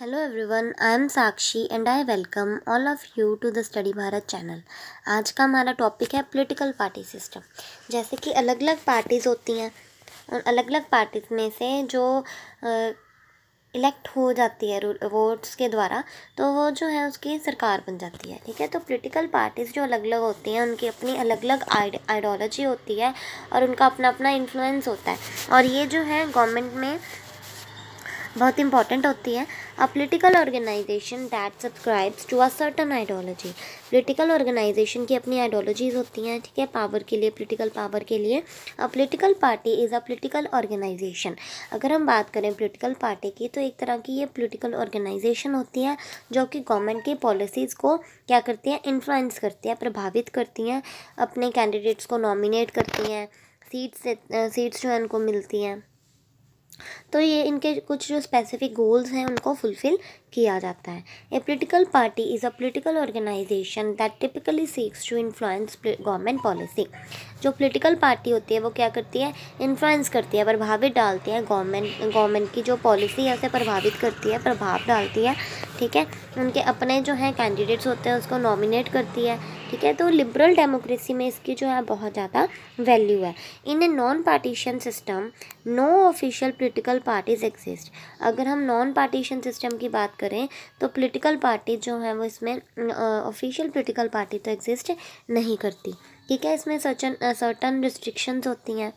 Hello everyone I am Sakshi and I welcome all of you to the study Bharat channel आज का हमारा topic है political party system जैसे कि अलग अलग पार्टीज़ होती हैं उन अलग अलग पार्टीज़ में से जो इलेक्ट हो जाती है वोट्स के द्वारा तो वो जो है उसकी सरकार बन जाती है ठीक है तो पॉलिटिकल पार्टीज़ जो अलग अलग होती हैं उनकी अपनी अलग अलग आइडियोलॉजी होती है और उनका अपना अपना इन्फ्लुएंस होता है और ये जो है गवर्नमेंट में बहुत इम्पॉर्टेंट होती है A political organization that subscribes to a certain ideology. Political organization ki apni ideologies hoti hain theek hai power ke liye political power ke liye A political party is a political organization. agar hum baat kare political party ki to ek tarah ki ye political organization hoti hai jo ki government ki policies ko kya karti hai influence karti hai prabhavit karti hai apne candidates ko nominate karti hai seats seats जो है उनको मिलती हैं तो ये इनके कुछ जो स्पेसिफिक गोल्स हैं उनको फुलफ़िल किया जाता है a political party is a political organisation that typically seeks to influence government policy जो पोलिटिकल पार्टी होती है वो क्या करती है इन्फ्लुएंस करती है प्रभावित डालती है गवर्नमेंट गवर्नमेंट की जो पॉलिसी है उसे प्रभावित करती है प्रभाव डालती है ठीक है उनके अपने जो हैं कैंडिडेट्स होते हैं उसको नॉमिनेट करती है ठीक है तो लिबरल डेमोक्रेसी में इसकी जो है बहुत ज़्यादा वैल्यू है in a non partisan system no official political parties exist अगर हम नॉन पार्टीशन सिस्टम की बात करें करें तो पॉलिटिकल पार्टी जो है वो इसमें ऑफिशियल पॉलिटिकल पार्टी तो एग्जिस्ट नहीं करती ठीक है इसमें सर्टन सर्टन रिस्ट्रिक्शंस होती हैं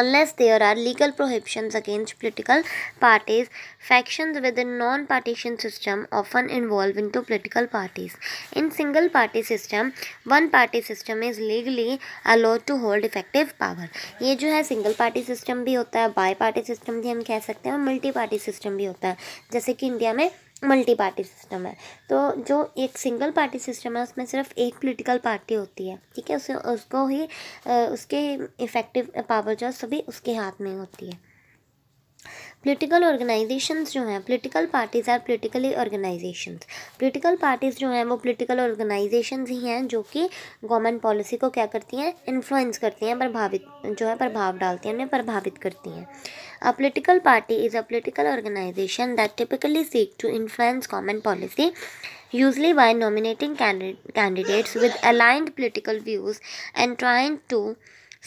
unless there are legal prohibitions against political parties factions within non-partition system often involve into political parties in single party system one party system is legally allowed to hold effective power ये जो है single party system भी होता है bye party system भी हम कह सकते हैं और मल्टी पार्टी सिस्टम भी होता है जैसे कि इंडिया में मल्टी पार्टी सिस्टम है तो जो एक सिंगल पार्टी सिस्टम है उसमें सिर्फ एक पॉलिटिकल पार्टी होती है ठीक है उसे उसको ही उसके इफ़ेक्टिव पावर जो है सभी उसके हाथ में होती है पॉलिटिकल ऑर्गेनाइजेशंस जो हैं political parties are politically organisations political parties जो हैं वो पॉलिटिकल ऑर्गेनाइजेशंस ही हैं जो कि गवर्नमेंट पॉलिसी को क्या करती हैं इन्फ्लुएंस करती हैं प्रभावित जो है प्रभाव डालती हैं उन्हें प्रभावित करती हैं a political party is a political organisation that typically seek to influence government policy usually by nominating candidates with aligned political views and trying to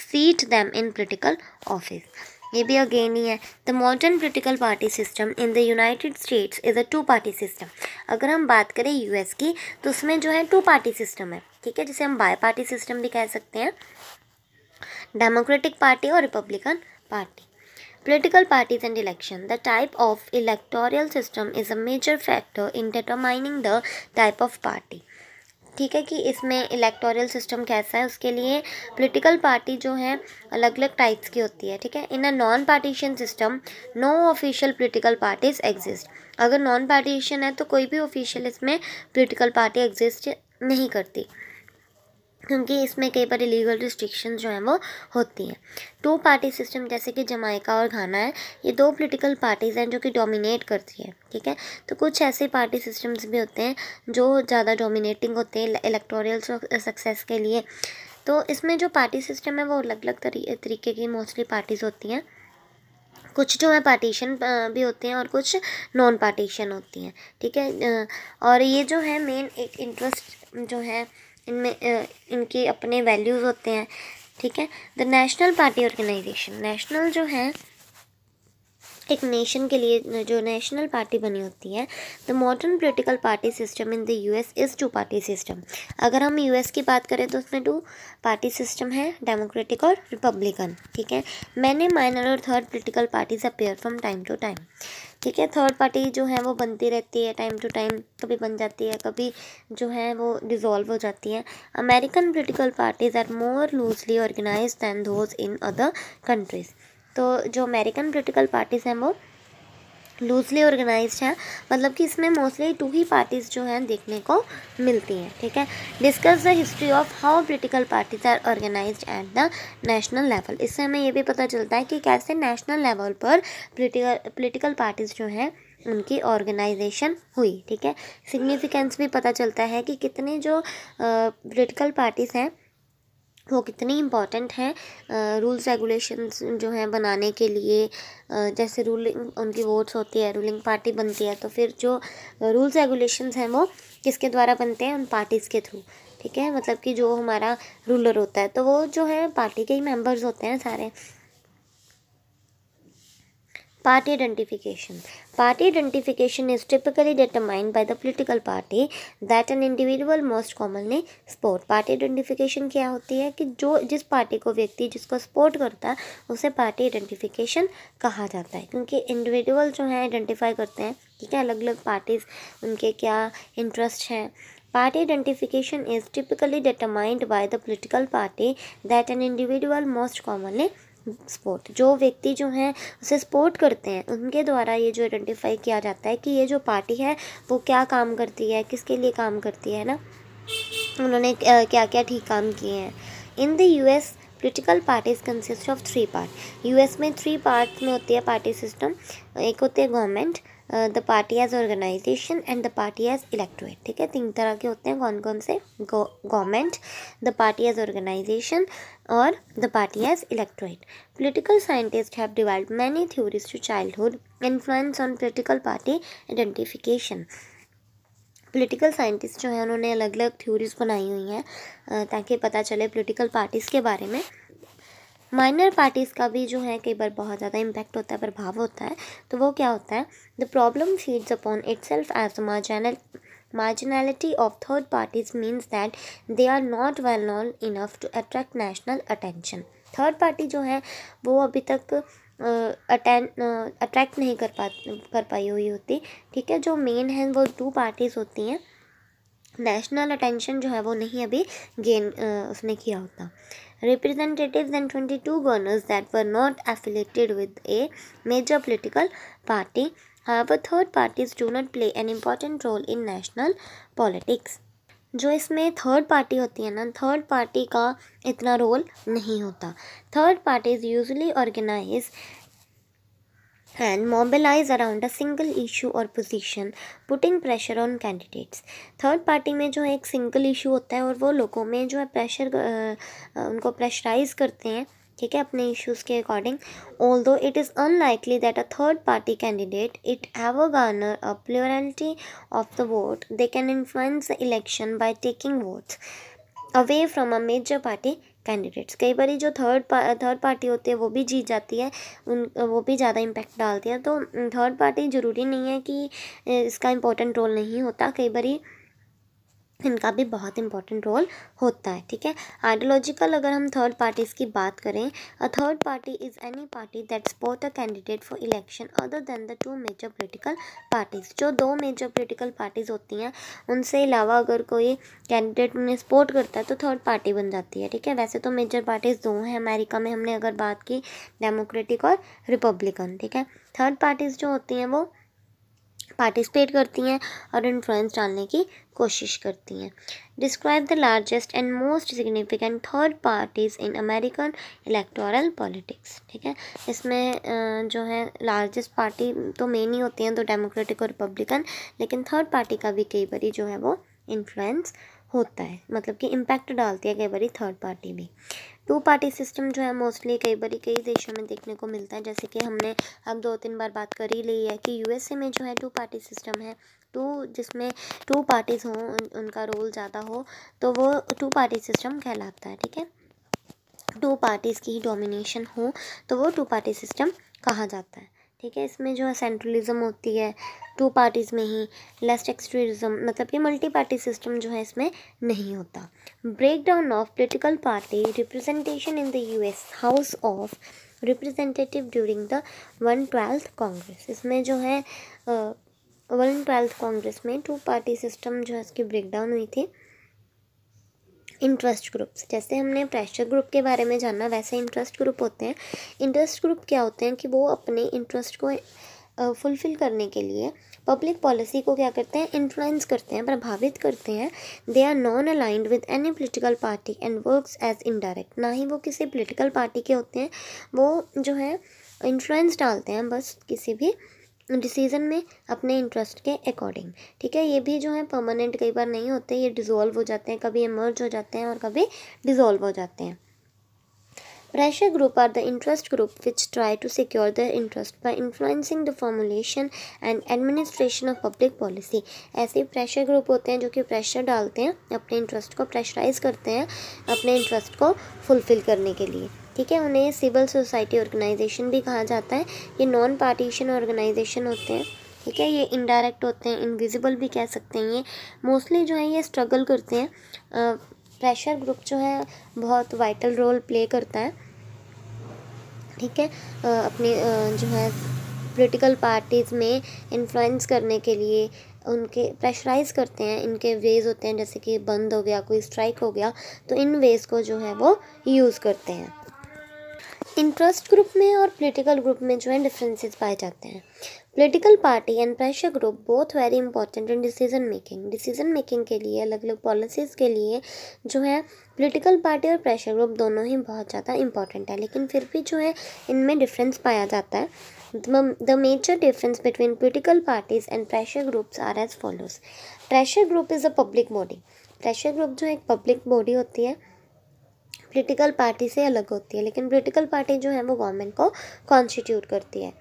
seat them in political office ये भी अगेन ही है the modern political party system in the United States is a two party system अगर हम बात करें US की तो उसमें जो है टू पार्टी सिस्टम है ठीक है जिसे हम बाय पार्टी सिस्टम भी कह सकते हैं डेमोक्रेटिक पार्टी और Republican party political parties and election the type of electoral system is a major factor in determining the type of party ठीक है कि इसमें इलेक्टोरल सिस्टम कैसा है उसके लिए पॉलिटिकल पार्टी जो है अलग अलग टाइप्स की होती है ठीक है in a non partisan system no official political parties exist अगर नॉन पार्टीशन है तो कोई भी ऑफिशियल इसमें पॉलिटिकल पार्टी एग्जिस्ट नहीं करती क्योंकि इसमें कई बार इलीगल रिस्ट्रिक्शन जो हैं वो होती हैं टू पार्टी सिस्टम जैसे कि जमाइका और घाना है ये दो पॉलिटिकल पार्टीज़ हैं जो कि डोमिनेट करती है ठीक है तो कुछ ऐसे पार्टी सिस्टम्स भी होते हैं जो ज़्यादा डोमिनेटिंग होते हैं इलेक्टोरियल सक्सेस के लिए तो इसमें जो पार्टी सिस्टम है वो अलग अलग तरीके की मोस्टली पार्टीज़ होती हैं कुछ जो है पार्टीशन भी होते हैं और कुछ नॉन पार्टीशन होती हैं ठीक है और ये जो है मेन एक इंटरेस्ट जो है इनमें इनके अपने वैल्यूज़ होते हैं ठीक है the national party organization national जो है एक नेशन के लिए जो नेशनल पार्टी बनी होती है the modern political party system in the U S is two party system अगर हम यू एस की बात करें तो उसमें टू पार्टी सिस्टम है डेमोक्रेटिक और रिपब्लिकन ठीक है मैंने माइनर और third political parties appear from time to time ठीक है थर्ड पार्टी जो है वो बनती रहती है टाइम टू टाइम कभी बन जाती है कभी जो है वो डिज़ोल्व हो जाती है American political parties are more loosely organize than those in other countries तो जो अमेरिकन पोलिटिकल पार्टीज़ हैं वो लूजली ऑर्गेनाइज हैं मतलब कि इसमें मोस्टली टू ही पार्टीज़ जो हैं देखने को मिलती हैं ठीक है discuss the history of how political parties are organize at the national level इससे हमें ये भी पता चलता है कि कैसे नेशनल लेवल पर पोलिटिकल पोलिटिकल पार्टीज़ जो हैं उनकी ऑर्गेनाइजेशन हुई ठीक है सिग्निफिकेंस भी पता चलता है कि कितने जो पोलिटिकल पार्टीज़ हैं वो कितने इम्पॉर्टेंट हैं रूल्स रेगुलेशंस जो हैं बनाने के लिए जैसे रूलिंग उनकी वोट्स होती है रूलिंग पार्टी बनती है तो फिर जो रूल्स रेगुलेशंस हैं वो किसके द्वारा बनते हैं उन पार्टीज़ के थ्रू ठीक है मतलब कि जो हमारा रूलर होता है तो वो जो है पार्टी के ही मेंबर्स होते हैं सारे Party identification. Party identification is typically determined by the political party that an individual most commonly support. Party identification kya hoti hai ki jo jis party ko vyakti jisko support karta है उसे party identification कहा जाता है क्योंकि individual जो हैं identify करते हैं ठीक है alag अलग पार्टीज उनके क्या इंटरेस्ट हैं Party identification is typically determined by the political party that an individual most commonly support जो व्यक्ति जो हैं उसे सपोर्ट करते हैं उनके द्वारा ये जो आइडेंटिफाई किया जाता है कि ये जो पार्टी है वो क्या काम करती है किसके लिए काम करती है ना उन्होंने क्या क्या ठीक काम किए हैं in the US political parties consist of three part US में थ्री पार्ट में होती है पार्टी सिस्टम एक होती है government the party as organization and the party as electorate ठीक है तीन तरह के होते हैं कौन कौन से government the party as organization और the party as electorate scientist have have many theories to childhood influence on political party identification political scientist जो हैं उन्होंने अलग अलग थ्योरीज बनाई हुई हैं ताकि पता चले पॉलिटिकल पार्टीज़ के बारे में माइनर पार्टीज़ का भी जो है कई बार बहुत ज़्यादा इम्पैक्ट होता है प्रभाव होता है तो वो क्या होता है the problem feeds upon itself as marginal marginality of third parties means that they are not well known enough to attract national attention third party जो है वो अभी तक अटेन अट्रैक्ट नहीं कर पा कर पाई हुई होती ठीक है जो मेन है वो टू पार्टीज़ होती हैं नेशनल अटेंशन जो है वो नहीं अभी गेन उसने किया होता representatives and 22 governors that were not affiliated with a major political party. However, third parties do not play an important role in national politics. जो इसमें थर्ड पार्टी होती है ना थर्ड पार्टी का इतना रोल नहीं होता third parties usually organize and mobilize around a single issue or position putting pressure on candidates third party में जो एक सिंगल इशू होता है और वो लोगों में जो है प्रेशर उनको प्रेशराइज करते हैं ठीक है अपने इश्यूज़ के according although it is unlikely that a third party candidate it have garner a plurality of the vote they can influence the election by taking votes away from a major party candidates कई बार जो third पा, third party होती है वो भी जीत जाती है उन वो भी ज़्यादा इम्पैक्ट डालती है तो थर्ड पार्टी ज़रूरी नहीं है कि इसका इम्पोर्टेंट रोल नहीं होता कई बार इनका भी बहुत इंपॉर्टेंट रोल होता है ठीक है आइडियोलॉजिकल अगर हम थर्ड पार्टीज़ की बात करें a third party is any party that support a candidate for election other than the two major political parties जो दो मेजर पोलिटिकल पार्टीज़ होती हैं उनसे अलावा अगर कोई कैंडिडेट उन्हें सपोर्ट करता है तो थर्ड पार्टी बन जाती है ठीक है वैसे तो मेजर पार्टीज़ दो हैं अमेरिका में हमने अगर बात की डेमोक्रेटिक और रिपब्लिकन ठीक है थर्ड पार्टीज़ जो होती हैं वो पार्टिसिपेट करती हैं और इन्फ्लुएंस डालने की कोशिश करती हैं describe the largest and most significant third parties in American electoral politics ठीक है इसमें जो है लार्जेस्ट पार्टी तो मेन ही होती हैं तो डेमोक्रेटिक और रिपब्लिकन लेकिन थर्ड पार्टी का भी कई बारी जो है वो इन्फ्लुएंस होता है मतलब कि इम्पैक्ट डालती है कई बार थर्ड पार्टी भी टू पार्टी सिस्टम जो है मोस्टली कई बार कई देशों में देखने को मिलता है जैसे कि हमने अब दो तीन बार बात कर ही ली है कि यूएसए में जो है टू पार्टी सिस्टम है टू तो जिसमें टू पार्टीज़ हों उन, उनका रोल ज़्यादा हो तो वो टू पार्टी सिस्टम कहलाता है ठीक है टू पार्टीज़ की ही डोमिनेशन हो तो वो टू पार्टी सिस्टम कहा जाता है ठीक है इसमें जो है सेंट्रलिज़म होती है टू पार्टीज़ में ही लेस्ट एक्सट्रीज़म मतलब कि मल्टी पार्टी सिस्टम जो है इसमें नहीं होता break down of political party representation in the U S House of representative during the one twelfth Congress इसमें जो है वन ट्वेल्थ कांग्रेस में टू पार्टी सिस्टम जो है इसकी डाउन हुई थी इंटरेस्ट ग्रुप्स जैसे हमने प्रेशर ग्रुप के बारे में जाना वैसे इंटरेस्ट ग्रुप होते हैं इंटरेस्ट ग्रुप क्या होते हैं कि वो अपने इंटरेस्ट को फुलफ़िल करने के लिए पब्लिक पॉलिसी को क्या करते हैं इन्फ्लुएंस करते हैं प्रभावित करते हैं they are non aligned with any political party and works as indirect ना ही वो किसी पोलिटिकल पार्टी के होते हैं वो जो है इन्फ्लुएंस डालते हैं बस किसी भी डिसीज़न में अपने इंटरेस्ट के अकॉर्डिंग ठीक है ये भी जो है परमानेंट कई बार नहीं होते ये डिज़ोल्व हो जाते हैं कभी इमर्ज हो जाते हैं और कभी डिज़ोल्व हो जाते हैं Pressure group are the interest group which try to secure their interest by influencing the formulation and administration of public policy. ऐसे pressure group होते हैं जो कि pressure डालते हैं अपने interest को pressurize करते हैं अपने interest को fulfill करने के लिए ठीक है उन्हें सिविल सोसाइटी ऑर्गेनाइजेशन भी कहा जाता है ये नॉन पार्टीशन ऑर्गेनाइजेशन होते हैं ठीक है ये इनडायरेक्ट होते हैं इनविजिबल भी कह सकते हैं ये मोस्टली जो है ये स्ट्रगल करते हैं प्रेशर ग्रुप जो है बहुत वाइटल रोल प्ले करता है ठीक है अपने जो है पोलिटिकल पार्टीज़ में इन्फ्लुएंस करने के लिए उनके प्रेशराइज करते हैं इनके वेज होते हैं जैसे कि बंद हो गया कोई स्ट्राइक हो गया तो इन वेज को जो है वो यूज़ करते हैं इंटरेस्ट ग्रुप में और पॉलिटिकल ग्रुप में जो है डिफरेंसेस पाए जाते हैं political party and pressure group बहुत very important in decision making decision making के लिए अलग अलग पॉलिसीज़ के लिए जो है पॉलिटिकल पार्टी और प्रेशर ग्रुप दोनों ही बहुत ज़्यादा इंपॉर्टेंट है लेकिन फिर भी जो है इनमें डिफरेंस पाया जाता है the major difference between political parties and pressure groups are as follows pressure group is a public body pressure group जो है एक पब्लिक बॉडी होती है पोलिटिकल पार्टी से अलग होती है लेकिन पोलिटिकल पार्टी जो है वो गवर्नमेंट को कॉन्स्टिट्यूट करती है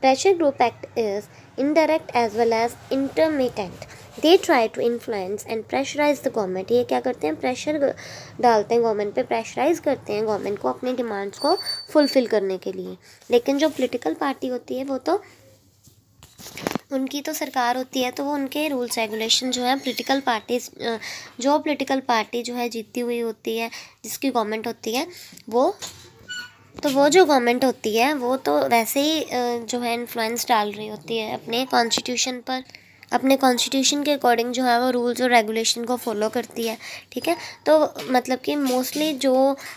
pressure group act is indirect as well as intermittent they try to influence and pressurize the government ये क्या करते हैं प्रेशर डालते हैं गवर्नमेंट पे प्रेशराइज करते हैं गवर्नमेंट को अपने डिमांड्स को फुलफिल करने के लिए लेकिन जो पॉलिटिकल पार्टी होती है वो तो उनकी तो सरकार होती है तो वो उनके रूल्स रेगुलेशन जो है पोलिटिकल पार्टीज़ जो पोलिटिकल पार्टी जो है जीती हुई होती है जिसकी गवर्नमेंट होती है वो तो वो जो गवर्नमेंट होती है वो तो वैसे ही जो है इन्फ्लुएंस डाल रही होती है अपने कॉन्स्टिट्यूशन पर अपने कॉन्स्टिट्यूशन के अकॉर्डिंग जो है वो रूल्स और रेगुलेशन को फॉलो करती है ठीक है तो मतलब कि मोस्टली जो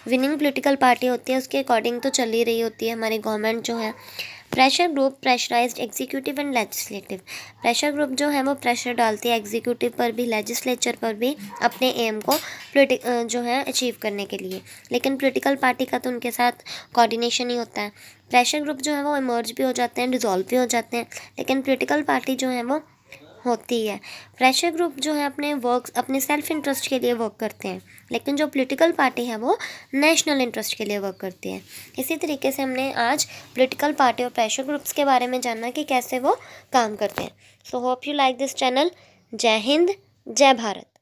विनिंग पॉलिटिकल पार्टी होती है उसके अकॉर्डिंग तो चल ही रही होती है हमारी गवर्नमेंट जो है pressure group pressurized executive and legislative pressure group जो है वो प्रेशर डालती है एग्जीक्यूटिव पर भी लेजिस्लेचर पर भी अपने एम को जो है अचीव करने के लिए लेकिन पोलिटिकल पार्टी का तो उनके साथ कोऑर्डिनेशन ही होता है प्रेशर ग्रुप जो है वो इमर्ज भी हो जाते हैं डिजॉल्व भी हो जाते हैं लेकिन पोलिटिकल पार्टी जो है वो होती है प्रेशर ग्रुप जो है अपने वर्क अपने सेल्फ इंटरेस्ट के लिए वर्क करते हैं लेकिन जो पॉलिटिकल पार्टी है वो नेशनल इंटरेस्ट के लिए वर्क करती है इसी तरीके से हमने आज पॉलिटिकल पार्टी और प्रेशर ग्रुप्स के बारे में जानना कि कैसे वो काम करते हैं so hope you like this channel जय हिंद जय भारत